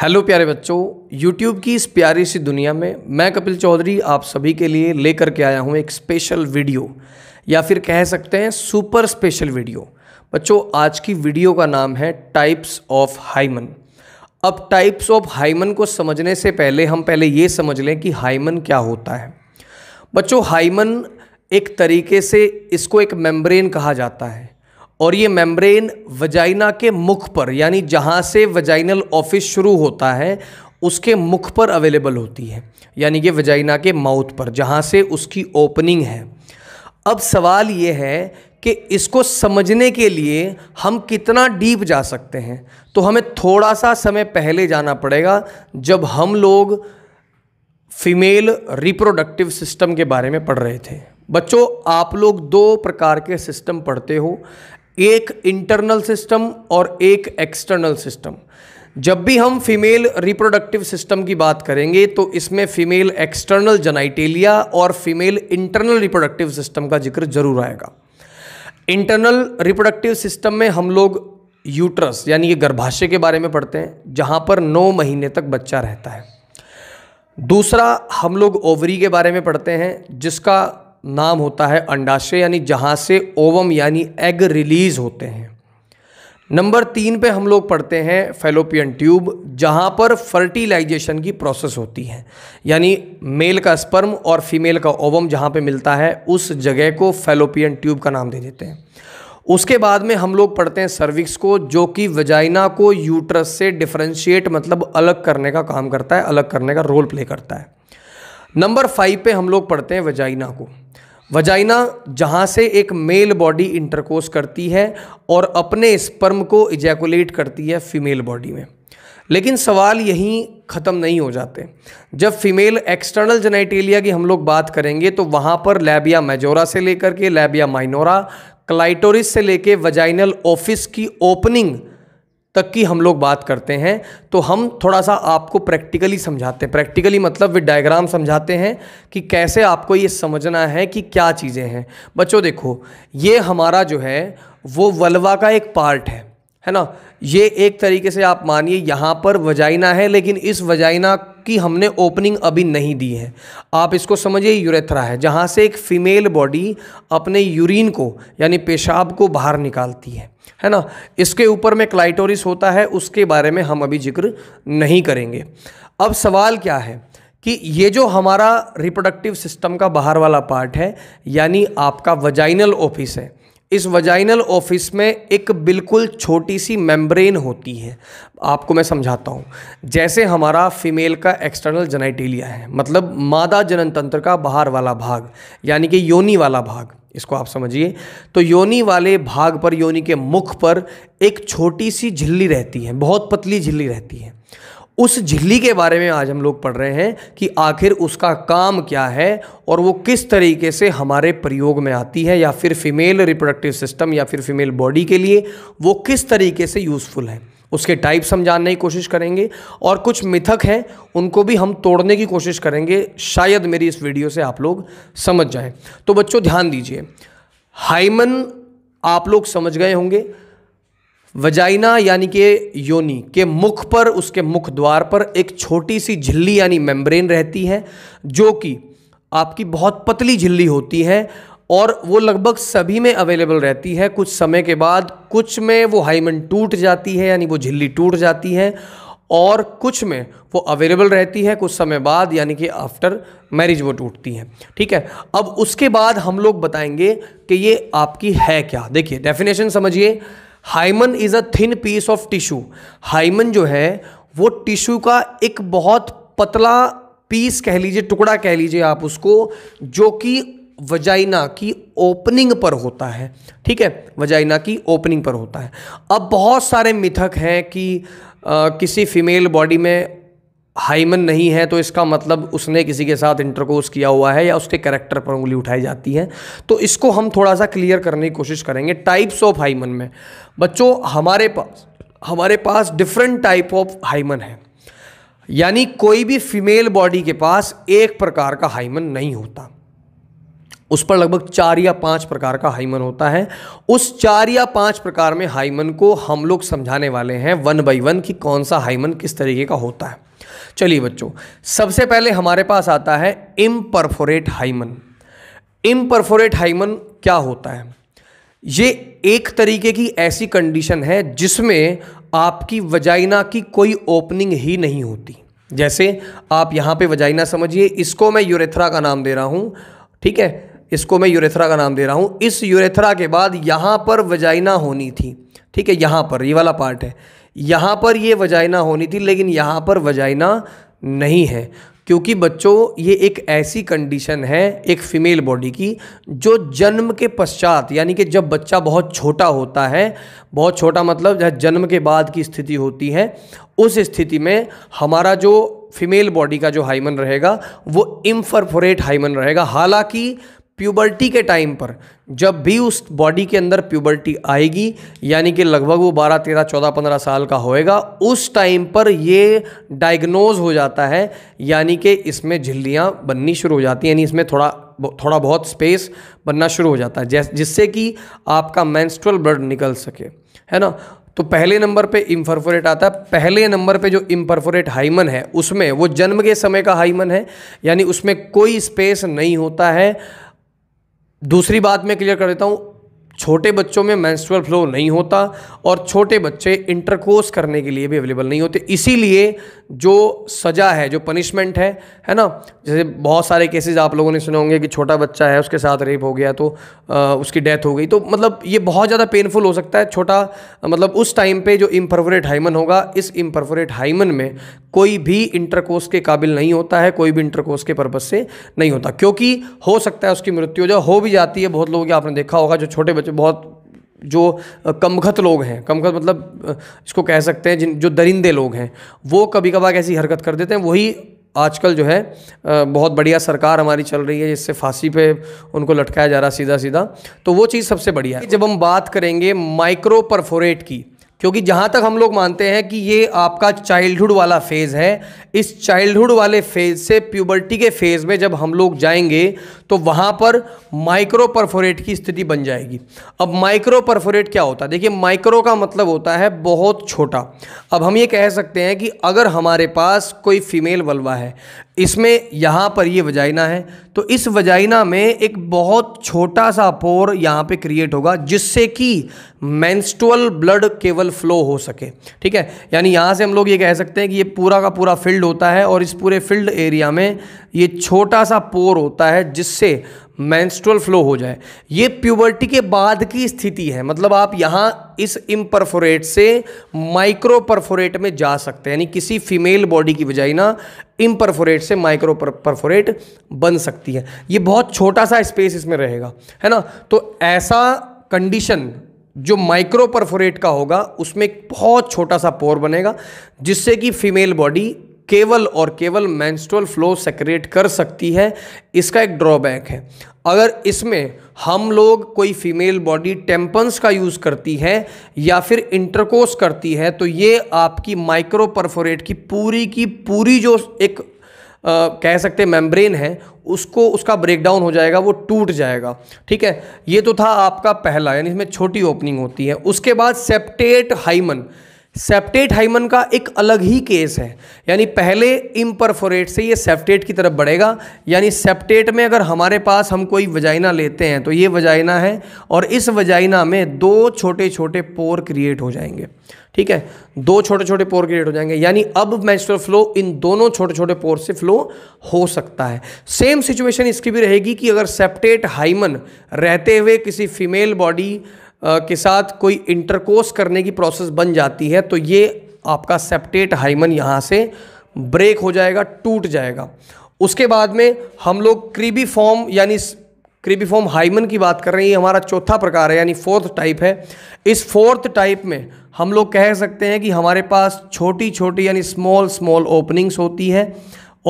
hello प्यारे बच्चों YouTube की इस प्यारी सी दुनिया में मैं कपिल चौधरी आप सभी के लिए लेकर के आया हूँ एक स्पेशल वीडियो या फिर कह सकते हैं सुपर स्पेशल वीडियो बच्चों आज की वीडियो का नाम है टाइप्स ऑफ हाइमन अब टाइप्स ऑफ हाइमन को समझने से पहले हम पहले ये समझ लें कि हाइमन क्या होता है बच्चों हाइमन एक तरीके से इसको एक मेम्ब्रेन कहा जाता है और ये मेम्ब्रेन वजाइना के मुख पर यानी जहाँ से वजाइनल ऑफिस शुरू होता है उसके मुख पर अवेलेबल होती है यानी कि वजाइना के माउथ पर जहाँ से उसकी ओपनिंग है अब सवाल ये है कि इसको समझने के लिए हम कितना डीप जा सकते हैं तो हमें थोड़ा सा समय पहले जाना पड़ेगा जब हम लोग फीमेल रिप्रोडक्टिव सिस्टम के बारे में पढ़ रहे थे बच्चों आप लोग दो प्रकार के सिस्टम पढ़ते हो एक इंटरनल सिस्टम और एक एक्सटर्नल सिस्टम जब भी हम फीमेल रिप्रोडक्टिव सिस्टम की बात करेंगे तो इसमें फीमेल एक्सटर्नल जनाइटेलिया और फीमेल इंटरनल रिप्रोडक्टिव सिस्टम का जिक्र जरूर आएगा इंटरनल रिप्रोडक्टिव सिस्टम में हम लोग यूट्रस यानी ये गर्भाशय के बारे में पढ़ते हैं जहाँ पर नौ महीने तक बच्चा रहता है दूसरा हम लोग ओवरी के बारे में पढ़ते हैं जिसका नाम होता है अंडाशय यानी जहाँ से ओवम यानी एग रिलीज़ होते हैं नंबर तीन पे हम लोग पढ़ते हैं फेलोपियन ट्यूब जहाँ पर फर्टिलाइजेशन की प्रोसेस होती है यानी मेल का स्पर्म और फीमेल का ओवम जहाँ पे मिलता है उस जगह को फेलोपियन ट्यूब का नाम दे देते हैं उसके बाद में हम लोग पढ़ते हैं सर्विक्स को जो कि वजाइना को यूट्रस से डिफ्रेंशिएट मतलब अलग करने का काम करता है अलग करने का रोल प्ले करता है नंबर फाइव पे हम लोग पढ़ते हैं वजाइना को वजाइना जहाँ से एक मेल बॉडी इंटरकोर्स करती है और अपने स्पर्म को इजैकुलेट करती है फीमेल बॉडी में लेकिन सवाल यहीं ख़त्म नहीं हो जाते जब फीमेल एक्सटर्नल जेनाइटेलिया की हम लोग बात करेंगे तो वहाँ पर लैबिया मेजोरा से लेकर के लैबिया माइनोरा क्लाइटोरिस से लेके वजाइनल ऑफिस की ओपनिंग तक की हम लोग बात करते हैं तो हम थोड़ा सा आपको प्रैक्टिकली समझाते हैं प्रैक्टिकली मतलब विद डायग्राम समझाते हैं कि कैसे आपको ये समझना है कि क्या चीज़ें हैं बच्चों देखो ये हमारा जो है वो वलवा का एक पार्ट है है ना ये एक तरीके से आप मानिए यहाँ पर वजाइना है लेकिन इस वजाइना की हमने ओपनिंग अभी नहीं दी है आप इसको समझिए यूरेथ्रा है जहाँ से एक फीमेल बॉडी अपने यूरिन को यानी पेशाब को बाहर निकालती है है ना इसके ऊपर में क्लाइटोरिस होता है उसके बारे में हम अभी जिक्र नहीं करेंगे अब सवाल क्या है कि ये जो हमारा रिप्रोडक्टिव सिस्टम का बाहर वाला पार्ट है यानी आपका वजाइनल ऑफिस है इस वजाइनल ऑफिस में एक बिल्कुल छोटी सी मेम्ब्रेन होती है आपको मैं समझाता हूँ जैसे हमारा फीमेल का एक्सटर्नल जनाइटेलिया है मतलब मादा जनन तंत्र का बाहर वाला भाग यानी कि योनी वाला भाग इसको आप समझिए तो योनी वाले भाग पर योनी के मुख पर एक छोटी सी झिल्ली रहती है बहुत पतली झिल्ली रहती है उस झिल्ली के बारे में आज हम लोग पढ़ रहे हैं कि आखिर उसका काम क्या है और वो किस तरीके से हमारे प्रयोग में आती है या फिर फीमेल रिप्रोडक्टिव सिस्टम या फिर फीमेल बॉडी के लिए वो किस तरीके से यूज़फुल है उसके टाइप समझाने की कोशिश करेंगे और कुछ मिथक हैं उनको भी हम तोड़ने की कोशिश करेंगे शायद मेरी इस वीडियो से आप लोग समझ जाएं तो बच्चों ध्यान दीजिए हाइमन आप लोग समझ गए होंगे वजाइना यानी कि योनि के मुख पर उसके मुख द्वार पर एक छोटी सी झिल्ली यानी मेम्ब्रेन रहती है जो कि आपकी बहुत पतली झिल्ली होती है और वो लगभग सभी में अवेलेबल रहती है कुछ समय के बाद कुछ में वो हाइमन टूट जाती है यानी वो झिल्ली टूट जाती है और कुछ में वो अवेलेबल रहती है कुछ समय बाद यानी कि आफ्टर मैरिज वो टूटती है ठीक है अब उसके बाद हम लोग बताएंगे कि ये आपकी है क्या देखिए डेफिनेशन समझिए hymen is a thin piece of tissue hymen जो है वो टिश्यू का एक बहुत पतला पीस कह लीजिए टुकड़ा कह लीजिए आप उसको जो कि वजाइना की ओपनिंग पर होता है ठीक है वजाइना की ओपनिंग पर होता है अब बहुत सारे मिथक हैं कि आ, किसी फीमेल बॉडी में हाइमन नहीं है तो इसका मतलब उसने किसी के साथ इंटरकोर्स किया हुआ है या उसके कैरेक्टर पर उंगली उठाई जाती है तो इसको हम थोड़ा सा क्लियर करने की कोशिश करेंगे टाइप्स ऑफ हाइमन में बच्चों हमारे पास हमारे पास डिफरेंट टाइप ऑफ हाइमन है यानी कोई भी फीमेल बॉडी के पास एक प्रकार का हाइमन नहीं होता उस पर लगभग चार या पांच प्रकार का हाइमन होता है उस चार या पांच प्रकार में हाइमन को हम लोग समझाने वाले हैं वन बाई वन कि कौन सा हाइमन किस तरीके का होता है चलिए बच्चों सबसे पहले हमारे पास आता है इम्परफोरेट हाइमन इम्परफोरेट हाइमन क्या होता है ये एक तरीके की ऐसी कंडीशन है जिसमें आपकी वजाइना की कोई ओपनिंग ही नहीं होती जैसे आप यहाँ पे वजाइना समझिए इसको मैं यूरेथ्रा का नाम दे रहा हूँ ठीक है इसको मैं यूरेथ्रा का नाम दे रहा हूँ इस यूरेथ्रा के बाद यहाँ पर वजाइना होनी थी ठीक है यहाँ पर ये वाला पार्ट है यहाँ पर ये वजाइना होनी थी लेकिन यहाँ पर वजाइना नहीं है क्योंकि बच्चों ये एक ऐसी कंडीशन है एक फीमेल बॉडी की जो जन्म के पश्चात यानी कि जब बच्चा बहुत छोटा होता है बहुत छोटा मतलब जहाँ जन्म के बाद की स्थिति होती है उस स्थिति में हमारा जो फीमेल बॉडी का जो हाइमन रहेगा वो इम्फरफोरेट हाइमन रहेगा हालांकि प्यूबर्टी के टाइम पर जब भी उस बॉडी के अंदर प्यूबर्टी आएगी यानी कि लगभग वो 12, 13, 14, 15 साल का होएगा उस टाइम पर ये डायग्नोज हो जाता है यानी कि इसमें झिल्लियाँ बननी शुरू हो जाती हैं यानी इसमें थोड़ा थोड़ा बहुत स्पेस बनना शुरू हो जाता है जैस जिससे कि आपका मैंस्ट्रल ब्लड निकल सके है ना तो पहले नंबर पे इम्परफोरेट आता है पहले नंबर पे जो इम्परफोरेट हाइमन है उसमें वो जन्म के समय का हाइमन है यानी उसमें कोई स्पेस नहीं होता है दूसरी बात मैं क्लियर कर देता हूँ छोटे बच्चों में मैंस्ट्रल फ्लो नहीं होता और छोटे बच्चे इंटरकोर्स करने के लिए भी अवेलेबल नहीं होते इसीलिए जो सज़ा है जो पनिशमेंट है है ना जैसे बहुत सारे केसेस आप लोगों ने सुने होंगे कि छोटा बच्चा है उसके साथ रेप हो गया तो आ, उसकी डेथ हो गई तो मतलब ये बहुत ज़्यादा पेनफुल हो सकता है छोटा मतलब उस टाइम पर जो इम्परफोरेट हाइमन होगा इस इम्परफोरेट हाइमन में कोई भी इंटरकोर्स के काबिल नहीं होता है कोई भी इंटरकोर्स के पर्पज़ से नहीं होता क्योंकि हो सकता है उसकी मृत्यु जो हो भी जाती है बहुत लोगों की आपने देखा होगा जो छोटे बच्चे जो बहुत जो कमखत लोग हैं कमखत मतलब इसको कह सकते हैं जिन जो दरिंदे लोग हैं वो कभी कभार ऐसी हरकत कर देते हैं वही आजकल जो है बहुत बढ़िया सरकार हमारी चल रही है जिससे फांसी पे उनको लटकाया जा रहा सीधा सीधा तो वो चीज़ सबसे बढ़िया है जब हम बात करेंगे माइक्रो परफोरेट की क्योंकि जहाँ तक हम लोग मानते हैं कि ये आपका चाइल्डहुड वाला फेज़ है इस चाइल्डहुड वाले फेज़ से प्यूबर्टी के फेज़ में जब हम लोग जाएंगे तो वहाँ पर माइक्रो परफोरेट की स्थिति बन जाएगी अब माइक्रो परफोरेट क्या होता है देखिए माइक्रो का मतलब होता है बहुत छोटा अब हम ये कह सकते हैं कि अगर हमारे पास कोई फीमेल वलवा है इसमें यहाँ पर ये वजाइना है तो इस वजाइना में एक बहुत छोटा सा पोर यहाँ पे क्रिएट होगा जिससे कि मैंस्टुअल ब्लड केवल फ्लो हो सके ठीक है यानी यहाँ से हम लोग ये कह सकते हैं कि ये पूरा का पूरा फील्ड होता है और इस पूरे फील्ड एरिया में ये छोटा सा पोर होता है जिससे मैंस्ट्रल फ्लो हो जाए ये प्यूबर्टी के बाद की स्थिति है मतलब आप यहाँ इस इम्परफोरेट से माइक्रो परफोरेट में जा सकते हैं यानी किसी फीमेल बॉडी की बजाय ना इम्परफोरेट से माइक्रो परफोरेट बन सकती है ये बहुत छोटा सा स्पेस इसमें रहेगा है ना तो ऐसा कंडीशन जो माइक्रो परफोरेट का होगा उसमें एक बहुत छोटा सा पोर बनेगा जिससे कि फीमेल बॉडी केवल और केवल मैंस्ट्रल फ्लो सेक्रेट कर सकती है इसका एक ड्रॉबैक है अगर इसमें हम लोग कोई फीमेल बॉडी टेम्पन्स का यूज़ करती है या फिर इंटरकोस करती है तो ये आपकी माइक्रो परफोरेट की पूरी की पूरी जो एक आ, कह सकते हैं मेम्ब्रेन है उसको उसका ब्रेकडाउन हो जाएगा वो टूट जाएगा ठीक है ये तो था आपका पहला यानी इसमें छोटी ओपनिंग होती है उसके बाद सेप्टेट हाइमन सेप्टेट हाइमन का एक अलग ही केस है यानी पहले इम्परफोरेट से ये सेप्टेट की तरफ बढ़ेगा यानी सेप्टेट में अगर हमारे पास हम कोई वजाइना लेते हैं तो ये वजाइना है और इस वजाइना में दो छोटे छोटे पोर क्रिएट हो जाएंगे ठीक है दो छोटे छोटे पोर क्रिएट हो जाएंगे यानी अब मैचुरल फ्लो इन दोनों छोटे छोटे पोर से फ्लो हो सकता है सेम सिचुएशन इसकी भी रहेगी कि अगर सेप्टेट हाइमन रहते हुए किसी फीमेल बॉडी के साथ कोई इंटरकोर्स करने की प्रोसेस बन जाती है तो ये आपका सेप्टेट हाइमन यहाँ से ब्रेक हो जाएगा टूट जाएगा उसके बाद में हम लोग क्रीबी फॉर्म यानी क्रीबी फॉर्म हाइमन की बात कर रहे हैं ये हमारा चौथा प्रकार है यानी फोर्थ टाइप है इस फोर्थ टाइप में हम लोग कह सकते हैं कि हमारे पास छोटी छोटी यानी स्मॉल स्मॉल ओपनिंग्स होती है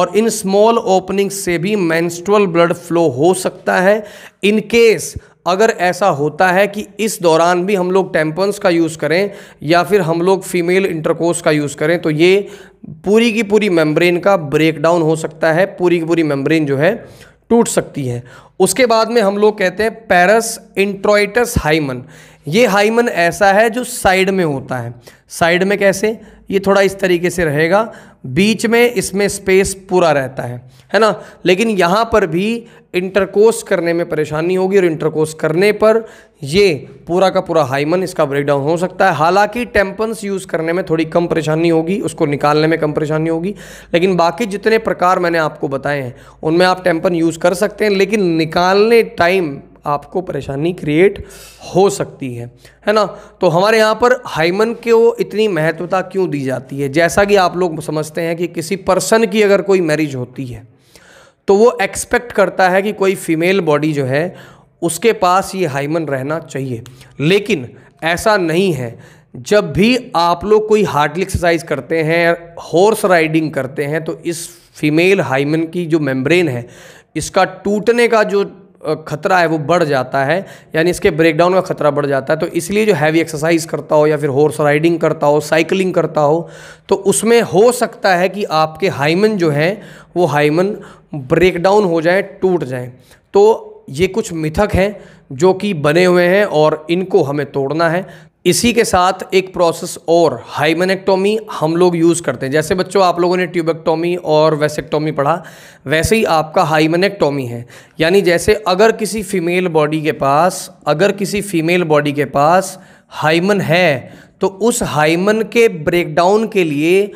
और इन स्मॉल ओपनिंग्स से भी मैंस्ट्रल ब्लड फ्लो हो सकता है इन केस अगर ऐसा होता है कि इस दौरान भी हम लोग टेम्पन्स का यूज़ करें या फिर हम लोग फीमेल इंटरकोर्स का यूज़ करें तो ये पूरी की पूरी मेम्ब्रेन का ब्रेकडाउन हो सकता है पूरी की पूरी मेम्ब्रेन जो है टूट सकती है उसके बाद में हम लोग कहते हैं पैरस इंट्रोइटस हाइमन ये हाइमन ऐसा है जो साइड में होता है साइड में कैसे ये थोड़ा इस तरीके से रहेगा बीच में इसमें स्पेस पूरा रहता है है ना लेकिन यहाँ पर भी इंटरकोर्स करने में परेशानी होगी और इंटरकोर्स करने पर ये पूरा का पूरा हाइमन इसका ब्रेकडाउन हो सकता है हालांकि टेम्पन्स यूज़ करने में थोड़ी कम परेशानी होगी उसको निकालने में कम परेशानी होगी लेकिन बाकी जितने प्रकार मैंने आपको बताए हैं उनमें आप टेम्पन यूज़ कर सकते हैं लेकिन निकालने टाइम आपको परेशानी क्रिएट हो सकती है है ना तो हमारे यहाँ पर हाइमन को इतनी महत्वता क्यों दी जाती है जैसा कि आप लोग समझते हैं कि किसी पर्सन की अगर कोई मैरिज होती है तो वो एक्सपेक्ट करता है कि कोई फीमेल बॉडी जो है उसके पास ये हाइमन रहना चाहिए लेकिन ऐसा नहीं है जब भी आप लोग कोई हार्डली एक्सरसाइज करते हैं हॉर्स राइडिंग करते हैं तो इस फीमेल हाइमन की जो मेम्ब्रेन है इसका टूटने का जो खतरा है वो बढ़ जाता है यानी इसके ब्रेकडाउन का खतरा बढ़ जाता है तो इसलिए जो हैवी एक्सरसाइज करता हो या फिर हॉर्स राइडिंग करता हो साइकिलिंग करता हो तो उसमें हो सकता है कि आपके हाइमन जो हैं वो हाइमन ब्रेकडाउन हो जाए टूट जाए तो ये कुछ मिथक हैं जो कि बने हुए हैं और इनको हमें तोड़ना है इसी के साथ एक प्रोसेस और हाइमनेक्टोमी हम लोग यूज़ करते हैं जैसे बच्चों आप लोगों ने ट्यूबेक्टोमी और वेसेक्टोमी पढ़ा वैसे ही आपका हाइमेनेक्टोमी है यानी जैसे अगर किसी फीमेल बॉडी के पास अगर किसी फीमेल बॉडी के पास हाइमन है तो उस हाइमन के ब्रेकडाउन के लिए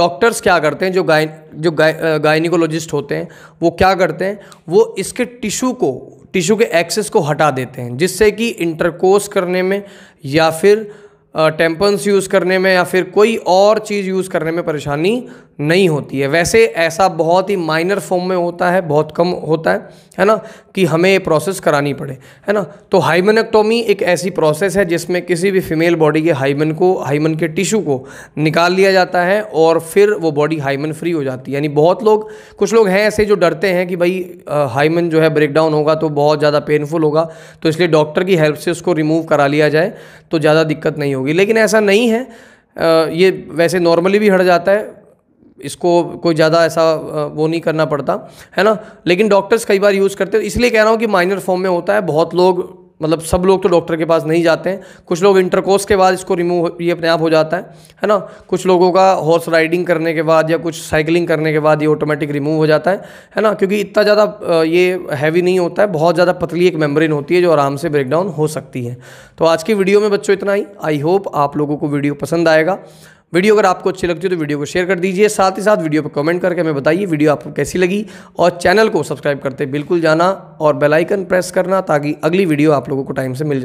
डॉक्टर्स क्या करते हैं जो गाय जो गाय गायनिकोलॉजिस्ट होते हैं वो क्या करते हैं वो इसके टिश्यू को टिश्यू के एक्सेस को हटा देते हैं जिससे कि इंटरकोस करने में या फिर टेम्पन्स यूज़ करने में या फिर कोई और चीज़ यूज़ करने में परेशानी नहीं होती है वैसे ऐसा बहुत ही माइनर फॉर्म में होता है बहुत कम होता है है ना कि हमें ये प्रोसेस करानी पड़े है ना तो हाइमनक्टोमी एक ऐसी प्रोसेस है जिसमें किसी भी फीमेल बॉडी के हाइमन को हाइमन के टिश्यू को निकाल लिया जाता है और फिर वो बॉडी हाइमन फ्री हो जाती है यानी बहुत लोग कुछ लोग हैं ऐसे जो डरते हैं कि भाई हाइमन जो है ब्रेकडाउन होगा तो बहुत ज़्यादा पेनफुल होगा तो इसलिए डॉक्टर की हेल्प से उसको रिमूव करा लिया जाए तो ज़्यादा दिक्कत नहीं होगी लेकिन ऐसा नहीं है ये वैसे नॉर्मली भी हट जाता है इसको कोई ज़्यादा ऐसा वो नहीं करना पड़ता है ना लेकिन डॉक्टर्स कई बार यूज़ करते हैं इसलिए कह रहा हूँ कि माइनर फॉर्म में होता है बहुत लोग मतलब सब लोग तो डॉक्टर के पास नहीं जाते हैं कुछ लोग इंटरकोर्स के बाद इसको रिमूव ये अपने आप हो जाता है है ना कुछ लोगों का हॉर्स राइडिंग करने के बाद या कुछ साइकिलिंग करने के बाद ये ऑटोमेटिक रिमूव हो जाता है है ना क्योंकि इतना ज़्यादा ये हैवी नहीं होता है बहुत ज़्यादा पतली एक मेम्ब्रेन होती है जो आराम से ब्रेकडाउन हो सकती है तो आज की वीडियो में बच्चों इतना ही आई होप आप लोगों को वीडियो पसंद आएगा वीडियो अगर आपको अच्छी लगती है तो वीडियो को शेयर कर दीजिए साथ ही साथ वीडियो पर कमेंट करके हमें बताइए वीडियो आपको कैसी लगी और चैनल को सब्सक्राइब करते बिल्कुल जाना और बेलाइकन प्रेस करना ताकि अगली वीडियो आप लोगों को टाइम से मिल जाए